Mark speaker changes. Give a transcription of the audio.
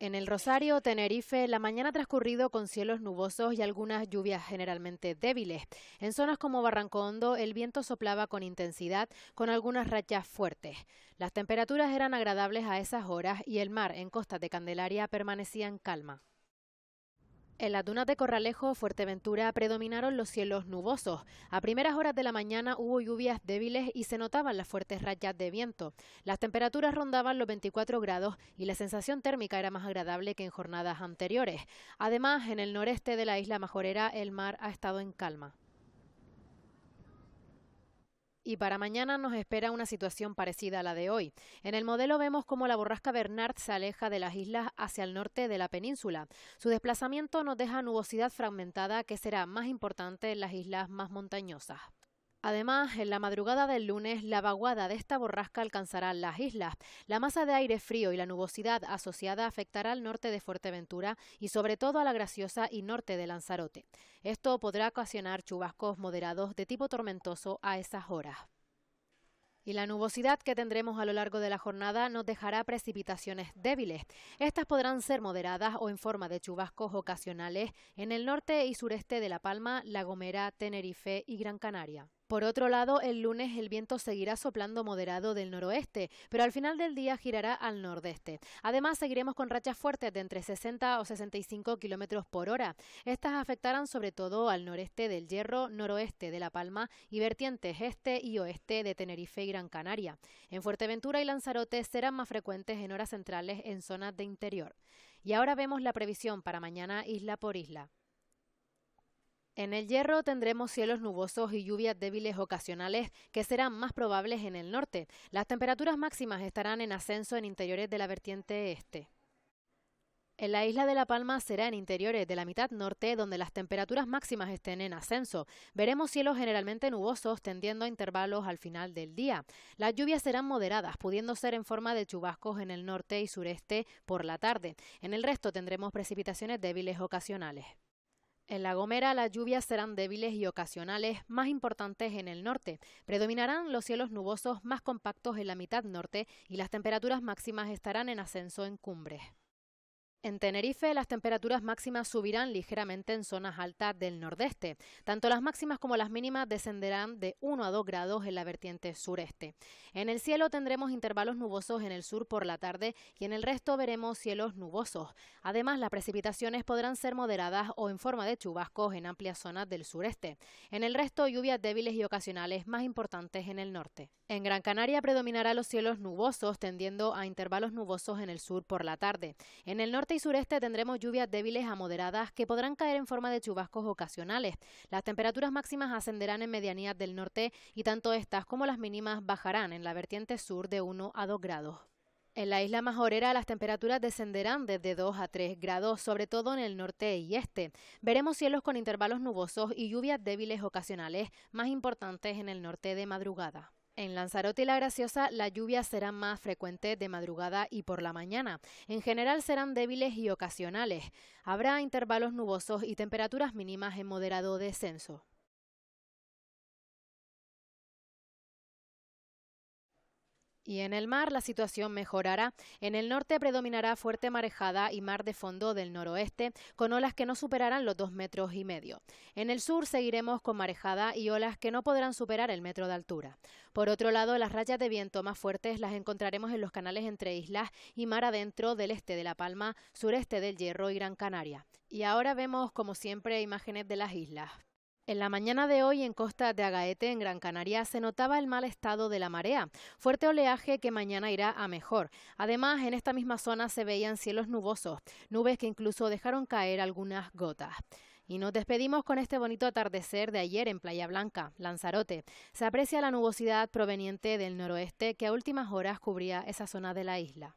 Speaker 1: En el Rosario, Tenerife, la mañana ha transcurrido con cielos nubosos y algunas lluvias generalmente débiles. En zonas como Barrancondo, el viento soplaba con intensidad, con algunas rachas fuertes. Las temperaturas eran agradables a esas horas y el mar en Costa de Candelaria permanecía en calma. En las dunas de Corralejo, Fuerteventura, predominaron los cielos nubosos. A primeras horas de la mañana hubo lluvias débiles y se notaban las fuertes rayas de viento. Las temperaturas rondaban los 24 grados y la sensación térmica era más agradable que en jornadas anteriores. Además, en el noreste de la isla majorera, el mar ha estado en calma y para mañana nos espera una situación parecida a la de hoy. En el modelo vemos cómo la borrasca Bernard se aleja de las islas hacia el norte de la península. Su desplazamiento nos deja nubosidad fragmentada que será más importante en las islas más montañosas. Además, en la madrugada del lunes, la vaguada de esta borrasca alcanzará las islas. La masa de aire frío y la nubosidad asociada afectará al norte de Fuerteventura y sobre todo a la Graciosa y norte de Lanzarote. Esto podrá ocasionar chubascos moderados de tipo tormentoso a esas horas. Y la nubosidad que tendremos a lo largo de la jornada nos dejará precipitaciones débiles. Estas podrán ser moderadas o en forma de chubascos ocasionales en el norte y sureste de La Palma, La Gomera, Tenerife y Gran Canaria. Por otro lado, el lunes el viento seguirá soplando moderado del noroeste, pero al final del día girará al nordeste. Además, seguiremos con rachas fuertes de entre 60 o 65 kilómetros por hora. Estas afectarán sobre todo al noreste del Hierro, noroeste de La Palma y vertientes este y oeste de Tenerife y Gran Canaria. En Fuerteventura y Lanzarote serán más frecuentes en horas centrales en zonas de interior. Y ahora vemos la previsión para mañana isla por isla. En el Hierro tendremos cielos nubosos y lluvias débiles ocasionales que serán más probables en el norte. Las temperaturas máximas estarán en ascenso en interiores de la vertiente este. En la isla de La Palma será en interiores de la mitad norte donde las temperaturas máximas estén en ascenso. Veremos cielos generalmente nubosos tendiendo a intervalos al final del día. Las lluvias serán moderadas, pudiendo ser en forma de chubascos en el norte y sureste por la tarde. En el resto tendremos precipitaciones débiles ocasionales. En La Gomera las lluvias serán débiles y ocasionales, más importantes en el norte. Predominarán los cielos nubosos más compactos en la mitad norte y las temperaturas máximas estarán en ascenso en cumbres. En Tenerife, las temperaturas máximas subirán ligeramente en zonas altas del nordeste. Tanto las máximas como las mínimas descenderán de 1 a 2 grados en la vertiente sureste. En el cielo tendremos intervalos nubosos en el sur por la tarde y en el resto veremos cielos nubosos. Además, las precipitaciones podrán ser moderadas o en forma de chubascos en amplias zonas del sureste. En el resto, lluvias débiles y ocasionales más importantes en el norte. En Gran Canaria predominará los cielos nubosos, tendiendo a intervalos nubosos en el sur por la tarde. En el norte sureste tendremos lluvias débiles a moderadas que podrán caer en forma de chubascos ocasionales. Las temperaturas máximas ascenderán en medianías del norte y tanto estas como las mínimas bajarán en la vertiente sur de 1 a 2 grados. En la isla majorera las temperaturas descenderán desde 2 a 3 grados, sobre todo en el norte y este. Veremos cielos con intervalos nubosos y lluvias débiles ocasionales, más importantes en el norte de madrugada. En Lanzarote y La Graciosa la lluvia será más frecuente de madrugada y por la mañana. En general serán débiles y ocasionales. Habrá intervalos nubosos y temperaturas mínimas en moderado descenso. Y en el mar la situación mejorará. En el norte predominará fuerte marejada y mar de fondo del noroeste, con olas que no superarán los dos metros y medio. En el sur seguiremos con marejada y olas que no podrán superar el metro de altura. Por otro lado, las rayas de viento más fuertes las encontraremos en los canales entre islas y mar adentro del este de La Palma, sureste del Hierro y Gran Canaria. Y ahora vemos, como siempre, imágenes de las islas. En la mañana de hoy en Costa de Agaete, en Gran Canaria, se notaba el mal estado de la marea, fuerte oleaje que mañana irá a mejor. Además, en esta misma zona se veían cielos nubosos, nubes que incluso dejaron caer algunas gotas. Y nos despedimos con este bonito atardecer de ayer en Playa Blanca, Lanzarote. Se aprecia la nubosidad proveniente del noroeste que a últimas horas cubría esa zona de la isla.